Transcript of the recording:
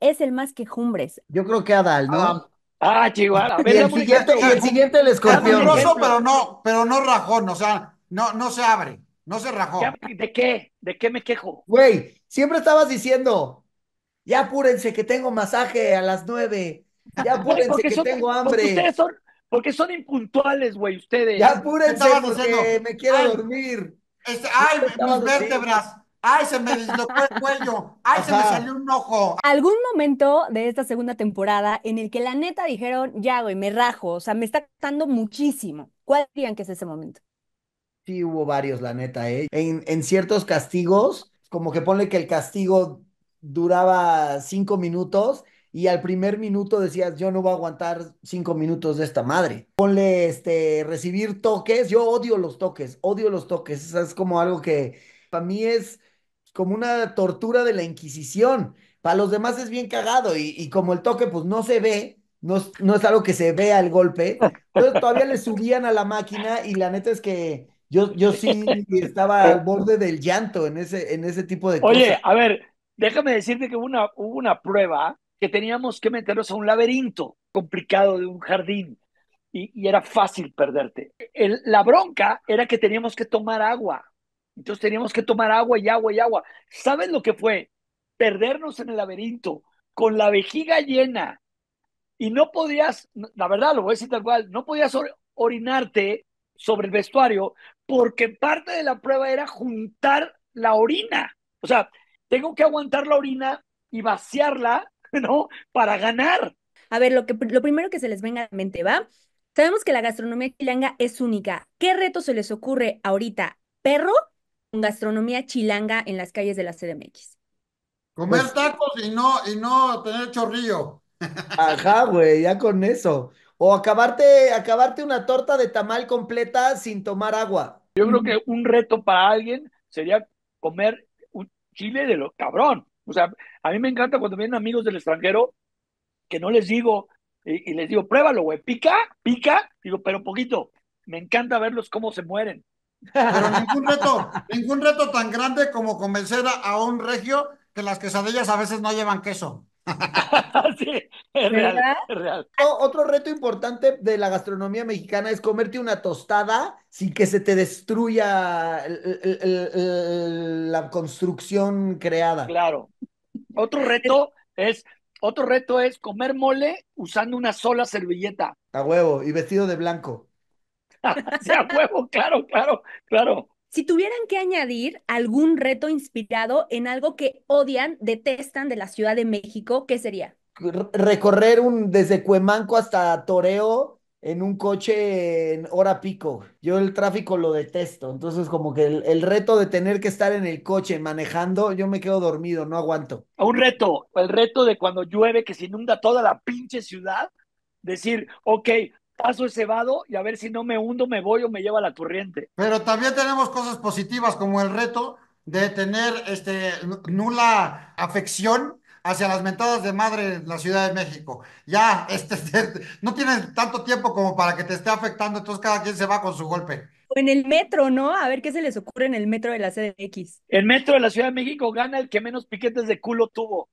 es el más quejumbres. Yo creo que Adal, ¿no? Ah, ah chihuahua. Y el, siguiente, el escorpión. pero no, pero no rajón, o sea, no, no se abre, no se rajó. ¿De qué? ¿De qué me quejo? Güey, siempre estabas diciendo, ya apúrense que tengo masaje a las nueve, ya apúrense que tengo hambre. Porque son, impuntuales, güey, ustedes. Ya apúrense porque me quiero dormir. ay, mis vértebras. ¡Ay, se me deslocó el cuello! ¡Ay, se me salió un ojo! ¿Algún momento de esta segunda temporada en el que la neta dijeron, ya, güey, me rajo, o sea, me está costando muchísimo? ¿Cuál dirían que es ese momento? Sí, hubo varios, la neta, ¿eh? En, ciertos castigos, como que ponle que el castigo duraba cinco minutos y al primer minuto decías, yo no voy a aguantar cinco minutos de esta madre. Ponle, este, recibir toques, yo odio los toques, odio los toques, es como algo que para mí es como una tortura de la Inquisición. Para los demás es bien cagado y, como el toque pues no se ve, no, es algo que se vea el golpe, entonces todavía le subían a la máquina y la neta es que yo, yo sí estaba al borde del llanto en ese, en ese tipo de cosas. Oye, a ver, déjame decirte que hubo una, hubo una prueba que teníamos que meternos a un laberinto complicado de un jardín y, era fácil perderte. la bronca era que teníamos que tomar agua entonces teníamos que tomar agua y agua y agua. ¿sabes lo que fue? Perdernos en el laberinto con la vejiga llena y no podías, la verdad lo voy a decir tal cual, no podías orinarte sobre el vestuario porque parte de la prueba era juntar la orina. O sea, tengo que aguantar la orina y vaciarla, ¿no? Para ganar. A ver, lo, que, lo primero que se les venga a mente, ¿va? Sabemos que la gastronomía chilanga es única. ¿Qué reto se les ocurre ahorita? ¿Perro? gastronomía chilanga en las calles de la CDMX. Comer pues, tacos y no, y no tener chorrillo. Ajá, güey, ya con eso. O acabarte, acabarte una torta de tamal completa sin tomar agua. Yo creo que un reto para alguien sería comer un chile de lo cabrón. O sea, a mí me encanta cuando vienen amigos del extranjero que no les digo y les digo, pruébalo, güey, pica, pica, digo, pero poquito. Me encanta verlos cómo se mueren. Pero ningún reto, ningún reto tan grande como convencer a, un regio que las quesadillas a veces no llevan queso. sí, es real, Otro reto importante de la gastronomía mexicana es comerte una tostada sin que se te destruya la construcción creada. Claro. Otro reto es otro reto es comer mole usando una sola servilleta. A huevo y vestido de blanco sea huevo, claro, claro, claro. Si tuvieran que añadir algún reto inspirado en algo que odian, detestan de la Ciudad de México, ¿qué sería? Recorrer un desde Cuemanco hasta Toreo en un coche en hora pico. Yo el tráfico lo detesto, entonces como que el, el, reto de tener que estar en el coche manejando, yo me quedo dormido, no aguanto. Un reto, el reto de cuando llueve que se inunda toda la pinche ciudad, decir, ok, paso ese vado y a ver si no me hundo, me voy o me lleva la corriente. Pero también tenemos cosas positivas como el reto de tener este, nula afección hacia las mentadas de madre en la Ciudad de México. Ya, este, no tienen tanto tiempo como para que te esté afectando, entonces cada quien se va con su golpe. en el metro, ¿no? A ver qué se les ocurre en el metro de la CDX. El metro de la Ciudad de México gana el que menos piquetes de culo tuvo.